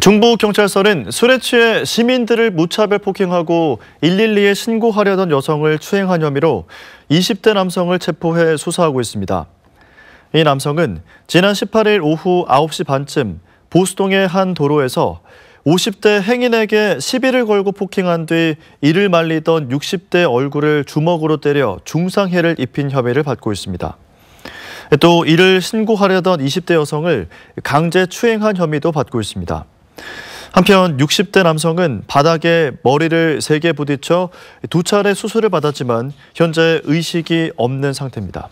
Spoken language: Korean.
중부경찰서는 술에 취해 시민들을 무차별 폭행하고 112에 신고하려던 여성을 추행한 혐의로 20대 남성을 체포해 수사하고 있습니다. 이 남성은 지난 18일 오후 9시 반쯤 보수동의 한 도로에서 50대 행인에게 시비를 걸고 폭행한 뒤 이를 말리던 60대 얼굴을 주먹으로 때려 중상해를 입힌 혐의를 받고 있습니다. 또 이를 신고하려던 20대 여성을 강제 추행한 혐의도 받고 있습니다. 한편 60대 남성은 바닥에 머리를 세 개 부딪혀 두 차례 수술을 받았지만 현재 의식이 없는 상태입니다.